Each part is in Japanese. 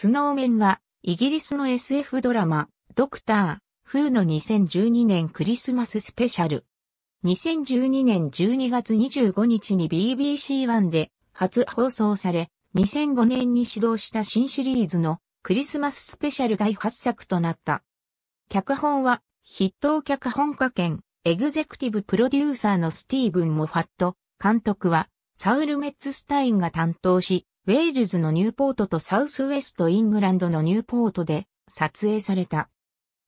スノーメンは、イギリスの SF ドラマ、ドクター、フーの2012年クリスマススペシャル。2012年12月25日に BBC1 で初放送され、2005年に始動した新シリーズのクリスマススペシャル第8作となった。脚本は筆頭脚本家兼エグゼクティブプロデューサーのスティーブン・モファット、監督はサウル・メッツスタインが担当し、ウェールズのニューポートとサウスウェストイングランドのニューポートで撮影された。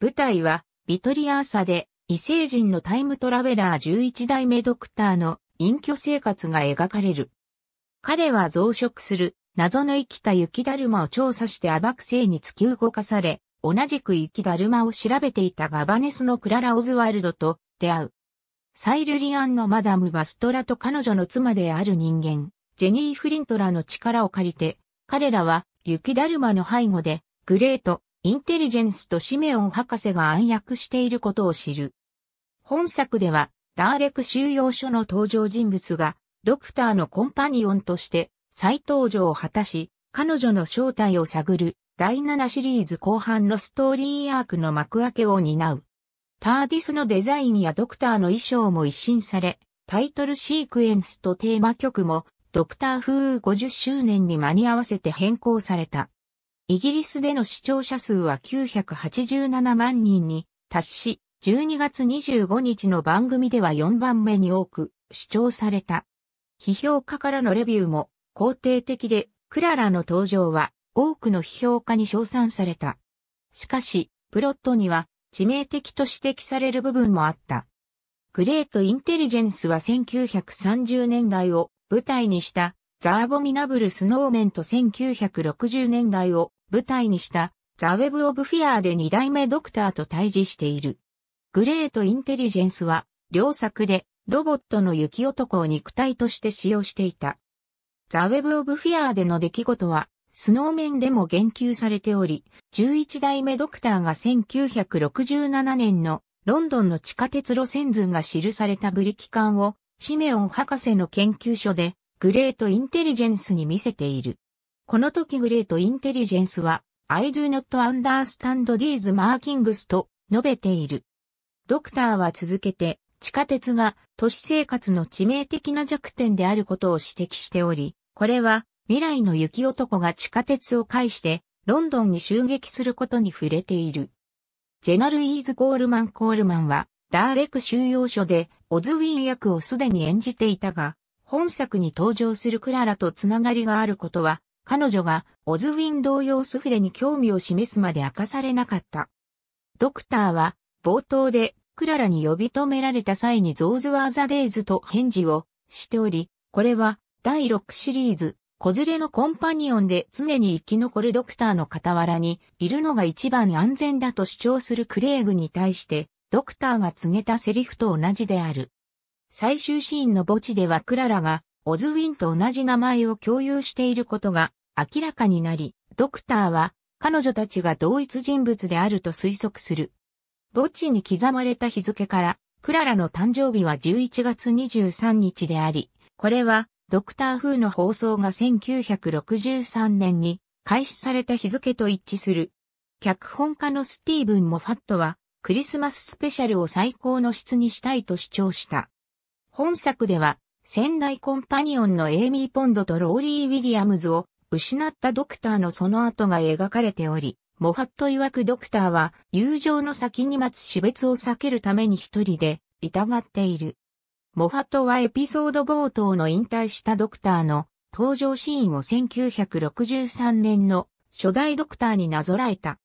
舞台は、ビトリアーサで、異星人のタイムトラベラー11代目ドクターの隠居生活が描かれる。彼は増殖する謎の生きた雪だるまを調査して暴くせ星に突き動かされ、同じく雪だるまを調べていたガバネスのクララ・オズワルドと出会う。サイルリアンのマダム・バストラと彼女の妻である人間、ジェニー・フリントらの力を借りて、彼らは雪だるまの背後で、グレート、インテリジェンスとシメオン博士が暗躍していることを知る。本作では、ダーレク収容所の登場人物が、ドクターのコンパニオンとして再登場を果たし、彼女の正体を探る第7シリーズ後半のストーリーアークの幕開けを担う。ターディスのデザインやドクターの衣装も一新され、タイトルシークエンスとテーマ曲もドクターフー50周年に間に合わせて変更された。イギリスでの視聴者数は987万人に達し、12月25日の番組では4番目に多く視聴された。批評家からのレビューも肯定的で、クララの登場は多くの批評家に称賛された。しかし、プロットには致命的と指摘される部分もあった。グレート・インテリジェンスは1930年代を舞台にしたザ・アボミナブル・スノーメンと1960年代を舞台にしたザ・ウェブ・オブ・フィアーで2代目ドクターと対峙している。グレート・インテリジェンスは両作でロボットの雪男を肉体として使用していた。ザ・ウェブ・オブ・フィアーでの出来事はスノーメンでも言及されており、11代目ドクターが1967年のロンドンの地下鉄路線図が記されたブリキ管をシメオン博士の研究所で、グレートインテリジェンスに見せている。この時グレートインテリジェンスは、I do not understand these markings と述べている。ドクターは続けて、地下鉄が都市生活の致命的な弱点であることを指摘しており、これは未来の雪男が地下鉄を介してロンドンに襲撃することに触れている。ジェナルイーズ・ゴールマン・コールマンはダーレク収容所でオズウィン役をすでに演じていたが、本作に登場するクララとつながりがあることは、彼女がオズウィン同様スフレに興味を示すまで明かされなかった。ドクターは冒頭でクララに呼び止められた際にゾーズワーザデイズと返事をしており、これは第6シリーズ、子連れのコンパニオンで常に生き残るドクターの傍らにいるのが一番安全だと主張するクレーグに対して、ドクターが告げたセリフと同じである。最終シーンの墓地ではクララがオズウィンと同じ名前を共有していることが明らかになり、ドクターは彼女たちが同一人物であると推測する。墓地に刻まれた日付から、クララの誕生日は11月23日であり、これはドクター風の放送が1963年に開始された日付と一致する。脚本家のスティーブン・モファットはクリスマススペシャルを最高の質にしたいと主張した。本作では、仙台コンパニオンのエイミー・ポンドとローリー・ウィリアムズを失ったドクターのその後が描かれており、モファット曰くドクターは友情の先に待つ死別を避けるために一人で痛がっている。モファットはエピソード冒頭の引退したドクターの登場シーンを1963年の初代ドクターになぞらえた。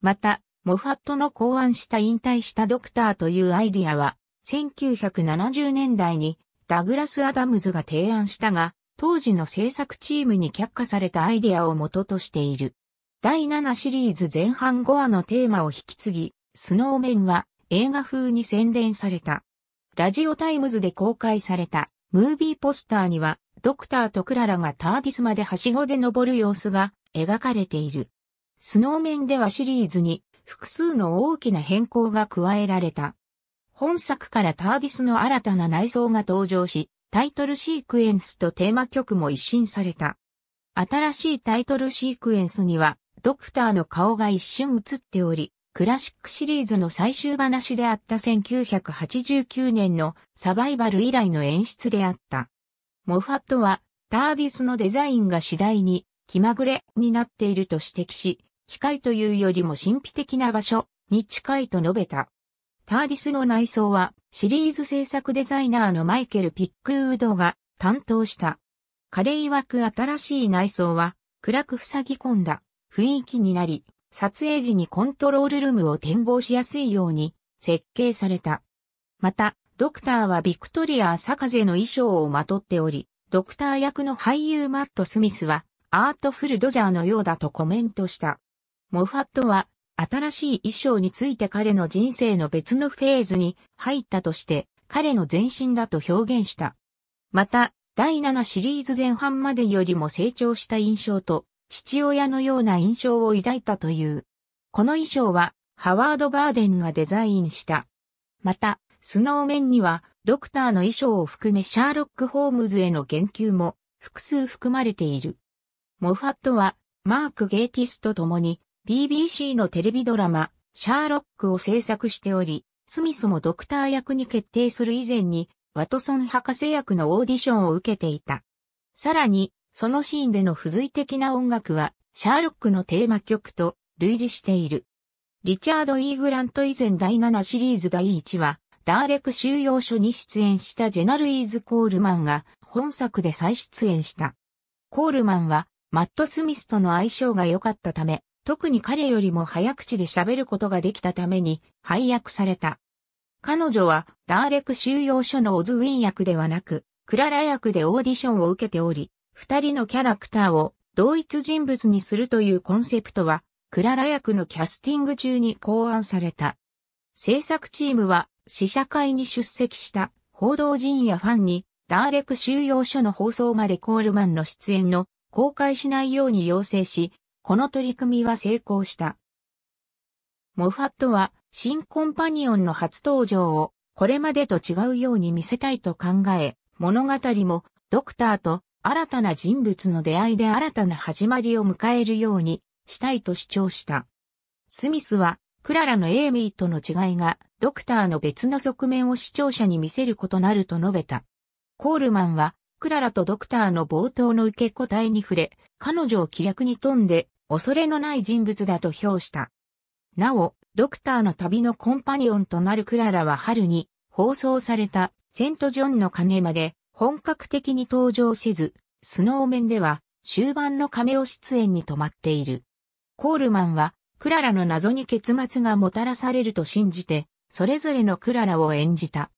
また、モファットの考案した引退したドクターというアイディアは、1970年代にダグラス・アダムズが提案したが、当時の制作チームに却下されたアイディアを元としている。第7シリーズ前半5話のテーマを引き継ぎ、スノーメンは映画風に宣伝された。ラジオタイムズで公開されたムービーポスターには、ドクターとクララがターディスまではしごで登る様子が描かれている。スノーメンではシリーズに複数の大きな変更が加えられた。本作からタービスの新たな内装が登場し、タイトルシークエンスとテーマ曲も一新された。新しいタイトルシークエンスには、ドクターの顔が一瞬映っており、クラシックシリーズの最終話であった1989年のサバイバル以来の演出であった。モファットは、ターディスのデザインが次第に気まぐれになっていると指摘し、機械というよりも神秘的な場所に近いと述べた。ターディスの内装はシリーズ制作デザイナーのマイケル・ピックウードが担当した。彼曰く新しい内装は暗く塞ぎ込んだ雰囲気になり、撮影時にコントロールルームを展望しやすいように設計された。また、ドクターはビクトリア・サカゼの衣装をまとっており、ドクター役の俳優マット・スミスはアートフル・ドジャーのようだとコメントした。モファットは、新しい衣装について彼の人生の別のフェーズに入ったとして、彼の前身だと表現した。また、第7シリーズ前半までよりも成長した印象と、父親のような印象を抱いたという。この衣装は、ハワード・バーデンがデザインした。また、スノーメンには、ドクターの衣装を含めシャーロック・ホームズへの言及も、複数含まれている。モファットは、マーク・ゲイティスと共に、BBC のテレビドラマ、シャーロックを制作しており、スミスもドクター役に決定する以前に、ワトソン博士役のオーディションを受けていた。さらに、そのシーンでの付随的な音楽は、シャーロックのテーマ曲と類似している。リチャード・イーグラント以前第7シリーズ第1話、ダーレク収容所に出演したジェナルイーズ・コールマンが本作で再出演した。コールマンはマット・スミスとの相性が良かったため、特に彼よりも早口で喋ることができたために配役された。彼女はダーレク収容所のオズウィン役ではなく、クララ役でオーディションを受けており、二人のキャラクターを同一人物にするというコンセプトは、クララ役のキャスティング中に考案された。制作チームは試写会に出席した報道陣やファンにダーレク収容所の放送までコールマンの出演の公開しないように要請し、この取り組みは成功した。モファットは新コンパニオンの初登場をこれまでと違うように見せたいと考え、物語もドクターと新たな人物の出会いで新たな始まりを迎えるようにしたいと主張した。スミスはクララのエイミーとの違いがドクターの別の側面を視聴者に見せることなると述べた。コールマンはクララとドクターの冒頭の受け答えに触れ、彼女を気略に富んで恐れのない人物だと評した。なお、ドクターの旅のコンパニオンとなるクララは春に放送されたセントジョンの鐘まで本格的に登場せず、スノーメンでは終盤の亀を出演に止まっている。コールマンはクララの謎に結末がもたらされると信じて、それぞれのクララを演じた。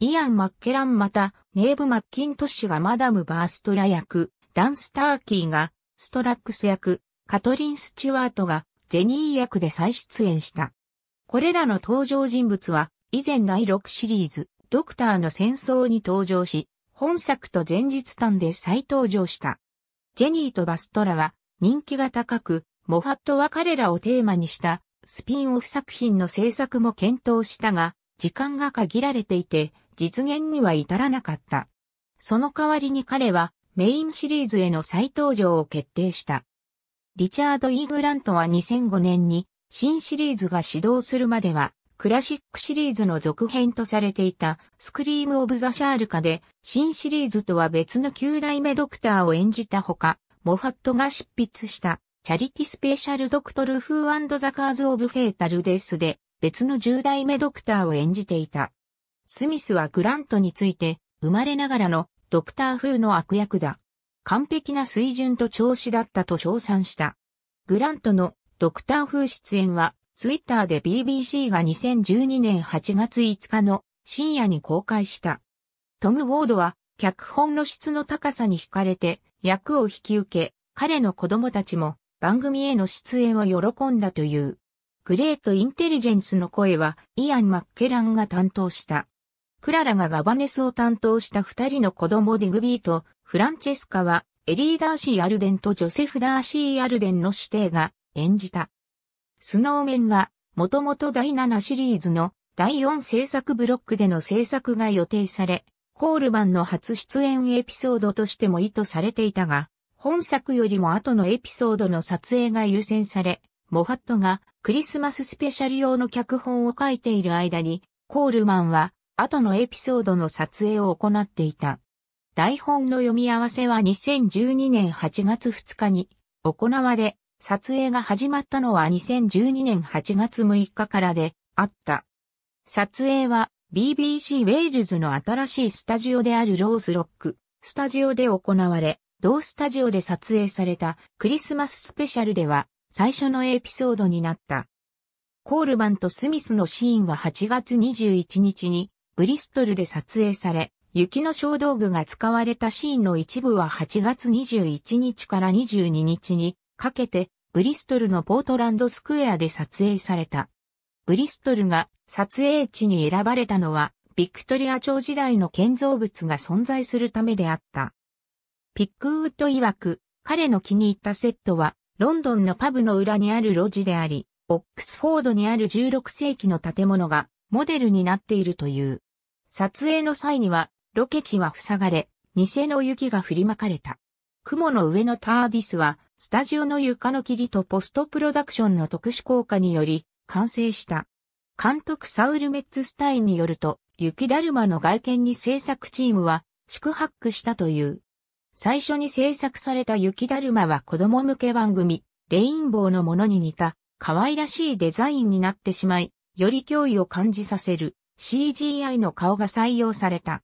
イアン・マッケランまた、ネーブ・マッキントッシュがマダム・バーストラ役、ダン・スターキーが、ストラックス役、カトリン・スチュワートがジェニー役で再出演した。これらの登場人物は以前第6シリーズドクターの戦争に登場し、本作と前日短で再登場した。ジェニーとバストラは人気が高く、モファットは彼らをテーマにしたスピンオフ作品の制作も検討したが、時間が限られていて、実現には至らなかった。その代わりに彼はメインシリーズへの再登場を決定した。リチャード・イーグラントは2005年に新シリーズが始動するまではクラシックシリーズの続編とされていたスクリーム・オブ・ザ・シャールカで新シリーズとは別の9代目ドクターを演じたほか、モファットが執筆したチャリティスペシャル・ドクトル・フーザ・カーズ・オブ・フェータル・デスで別の10代目ドクターを演じていた。スミスはグラントについて生まれながらのドクター風の悪役だ。完璧な水準と調子だったと称賛した。グラントのドクター風出演は、ツイッターで BBC が2012年8月5日の深夜に公開した。トム・ウォードは、脚本の質の高さに惹かれて、役を引き受け、彼の子供たちも番組への出演を喜んだという。グレート・インテリジェンスの声はイアン・マッケランが担当した。クララがガバネスを担当した二人の子供ディグビーとフランチェスカは、エリー・ダーシー・アルデンとジョセフ・ダーシー・アルデンの指定が演じた。スノーメンは、もともと第7シリーズの第4制作ブロックでの制作が予定され、コールマンの初出演エピソードとしても意図されていたが、本作よりも後のエピソードの撮影が優先され、モハットがクリスマススペシャル用の脚本を書いている間に、コールマンは後のエピソードの撮影を行っていた。台本の読み合わせは2012年8月2日に行われ、撮影が始まったのは2012年8月6日からであった。撮影は BBC ウェールズの新しいスタジオであるロースロック、スタジオで行われ、同スタジオで撮影されたクリスマススペシャルでは最初のエピソードになった。コールマンとスミスのシーンは8月21日にブリストルで撮影され、雪の小道具が使われたシーンの一部は8月21日から22日にかけてブリストルのポートランドスクエアで撮影された。ブリストルが撮影地に選ばれたのはビクトリア朝時代の建造物が存在するためであった。ピックウッド曰く、彼の気に入ったセットは、ロンドンのパブの裏にある路地であり、オックスフォードにある16世紀の建物がモデルになっているという。撮影の際には、ロケ地は塞がれ、偽の雪が振りまかれた。雲の上のターディスは、スタジオの床の霧とポストプロダクションの特殊効果により、完成した。監督サウル・メッツスタインによると、雪だるまの外見に制作チームは、宿泊したという。最初に制作された雪だるまは子供向け番組、レインボーのものに似た、可愛らしいデザインになってしまい、より脅威を感じさせる CGI の顔が採用された。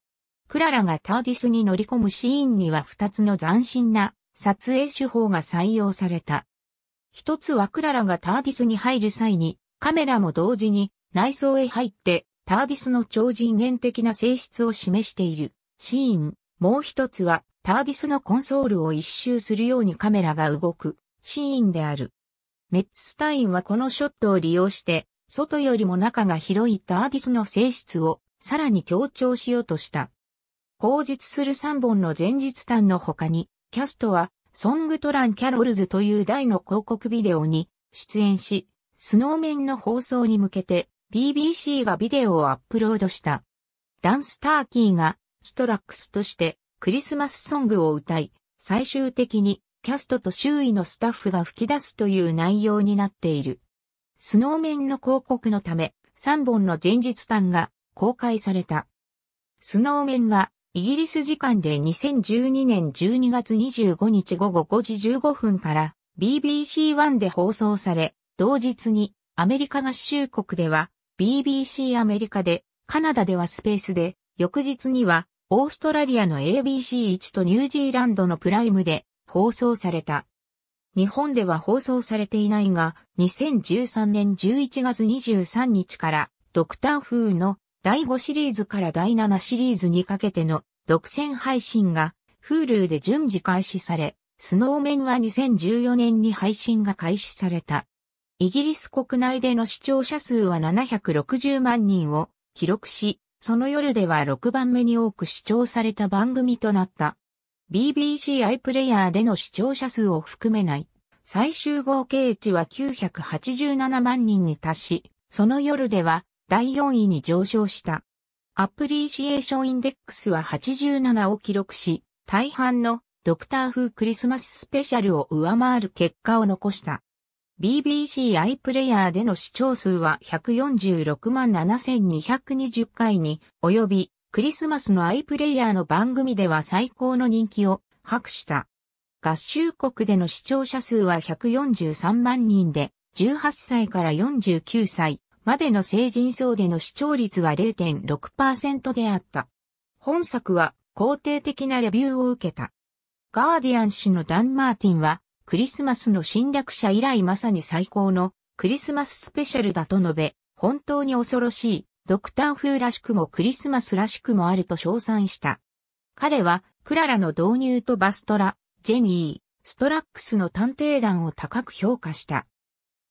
クララがターディスに乗り込むシーンには2つの斬新な撮影手法が採用された。一つはクララがターディスに入る際にカメラも同時に内装へ入ってターディスの超人間的な性質を示しているシーン。もう一つはターディスのコンソールを一周するようにカメラが動くシーンである。メッツスタインはこのショットを利用して外よりも中が広いターディスの性質をさらに強調しようとした。後日する3本の前日短の他に、キャストは、ソングトランキャロルズという大の広告ビデオに出演し、スノーメンの放送に向けて BBC がビデオをアップロードした。ダンスターキーがストラックスとしてクリスマスソングを歌い、最終的にキャストと周囲のスタッフが吹き出すという内容になっている。スノーメンの広告のため3本の前日短が公開された。スノーメンはイギリス時間で2012年12月25日午後5時15分から BBC1 で放送され、同日にアメリカ合衆国では BBC アメリカで、カナダではスペースで、翌日にはオーストラリアの ABC1 とニュージーランドのプライムで放送された。日本では放送されていないが、2013年11月23日からドクター風の第5シリーズから第7シリーズにかけての独占配信が Hulu で順次開始され、スノーメンは2014年に配信が開始された。イギリス国内での視聴者数は760万人を記録し、その夜では6番目に多く視聴された番組となった。BBC アイプレイヤーでの視聴者数を含めない。最終合計値は987万人に達し、その夜では第4位に上昇した。アプリシエーションインデックスは87を記録し、大半のドクター風クリスマススペシャルを上回る結果を残した。BBC アイプレイヤーでの視聴数は146万7220回に及び、クリスマスのアイプレイヤーの番組では最高の人気を博した。合衆国での視聴者数は143万人で、18歳から49歳、までの成人層での視聴率は0.6%であった。本作は肯定的なレビューを受けた。ガーディアン氏のダン・マーティンは、クリスマスの侵略者以来まさに最高のクリスマススペシャルだと述べ、本当に恐ろしい、ドクター風らしくもクリスマスらしくもあると称賛した。彼は、クララの導入とバストラ、ジェニー、ストラックスの探偵団を高く評価した。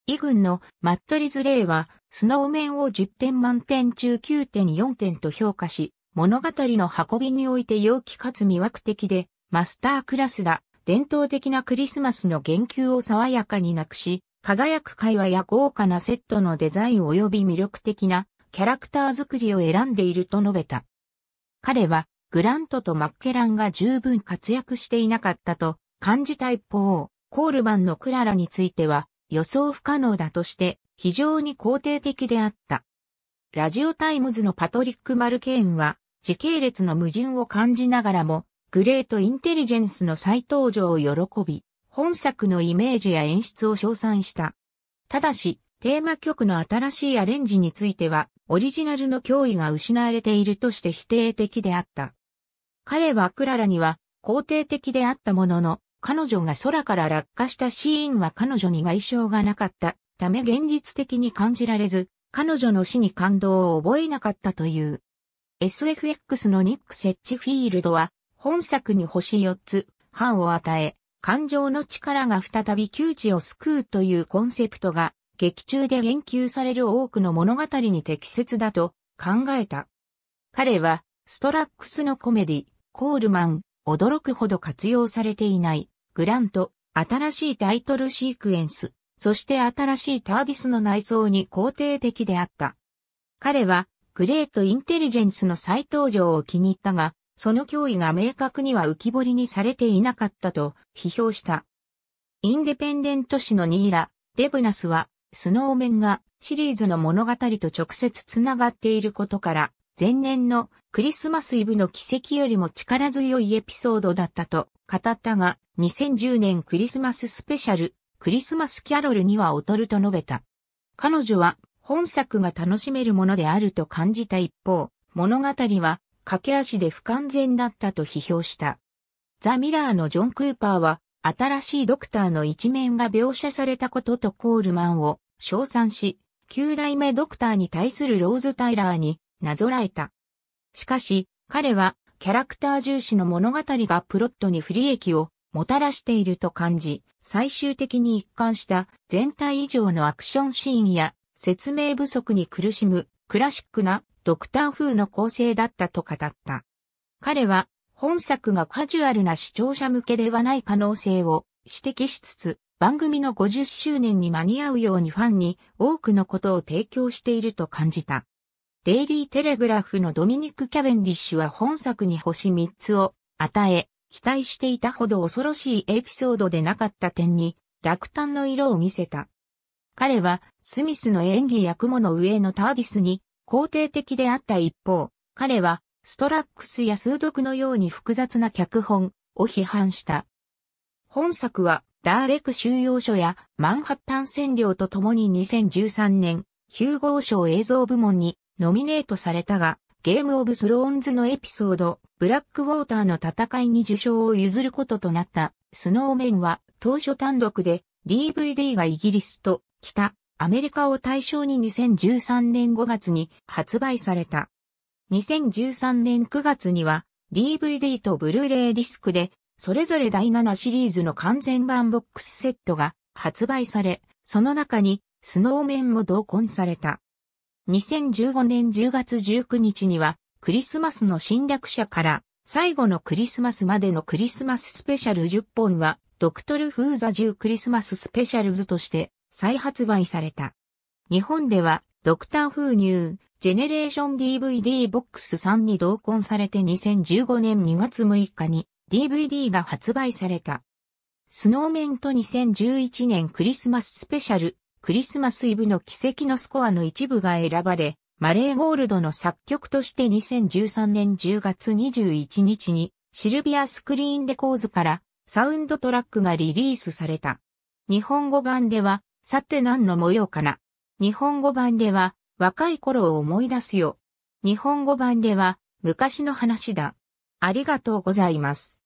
インのマットリズ・レイは、スノーメンを10点満点中9.4点と評価し、物語の運びにおいて陽気かつ魅惑的で、マスタークラスだ、伝統的なクリスマスの言及を爽やかになくし、輝く会話や豪華なセットのデザイン及び魅力的なキャラクター作りを選んでいると述べた。彼は、グラントとマッケランが十分活躍していなかったと感じた一方、コールマンのクララについては予想不可能だとして非常に肯定的であった。ラジオタイムズのパトリック・マルケーンは、時系列の矛盾を感じながらも、グレート・インテリジェンスの再登場を喜び、本作のイメージや演出を称賛した。ただし、テーマ曲の新しいアレンジについては、オリジナルの脅威が失われているとして否定的であった。彼はクララには肯定的であったものの、彼女が空から落下したシーンは彼女に外傷がなかったため現実的に感じられず、彼女の死に感動を覚えなかったという。SFX のニック・セッチフィールドは、本作に星4つ、半を与え、感情の力が再び窮地を救うというコンセプトが、劇中で言及される多くの物語に適切だと考えた。彼は、ストラックスのコメディ、コールマン、驚くほど活用されていない、グラント、新しいタイトルシークエンス、そして新しいターディスの内装に肯定的であった。彼は、グレートインテリジェンスの再登場を気に入ったが、その脅威が明確には浮き彫りにされていなかったと批評した。インデペンデント誌のニーラ、デブナスは、スノーメンがシリーズの物語と直接つながっていることから、前年のクリスマスイブの奇跡よりも力強いエピソードだったと語ったが、2010年クリスマススペシャルクリスマスキャロルには劣ると述べた。彼女は本作が楽しめるものであると感じた一方、物語は駆け足で不完全だったと批評した。ザ・ミラーのジョン・クーパーは新しいドクターの一面が描写されたこととコールマンを称賛し、9代目ドクターに対するローズ・タイラーになぞらえた。しかし、彼はキャラクター重視の物語がプロットに不利益をもたらしていると感じ、最終的に一貫した全体以上のアクションシーンや説明不足に苦しむクラシックなドクター風の構成だったと語った。彼は本作がカジュアルな視聴者向けではない可能性を指摘しつつ、番組の50周年に間に合うようにファンに多くのことを提供していると感じた。デイリーテレグラフのドミニック・キャベンディッシュは本作に星3つを与え、期待していたほど恐ろしいエピソードでなかった点に、落胆の色を見せた。彼は、スミスの演技や雲の上のターディスに、肯定的であった一方、彼は、ストラックスや数読のように複雑な脚本を批判した。本作は、ダーレク収容所やマンハッタン占領とともに2013年、ヒューゴー賞映像部門にノミネートされたが、ゲームオブスローンズのエピソード、ブラックウォーターの戦いに受賞を譲ることとなったスノーメンは当初単独で DVD がイギリスと北アメリカを対象に2013年5月に発売された。2013年9月には DVD とブルーレイディスクでそれぞれ第7シリーズの完全版ボックスセットが発売され、その中にスノーメンも同梱された。2015年10月19日には、クリスマスの侵略者から最後のクリスマスまでのクリスマススペシャル10本は、ドクトル・フーザジュー・クリスマススペシャルズとして再発売された。日本では、ドクター・フーニュー、ジェネレーション DVD ボックス3に同梱されて2015年2月6日に DVD が発売された。スノーメント2011年クリスマススペシャルクリスマスイブの奇跡のスコアの一部が選ばれ、マレーゴールドの作曲として2013年10月21日にシルビアスクリーンレコーズからサウンドトラックがリリースされた。日本語版では、さて何の模様かな。日本語版では、若い頃を思い出すよ。日本語版では、昔の話だ。ありがとうございます。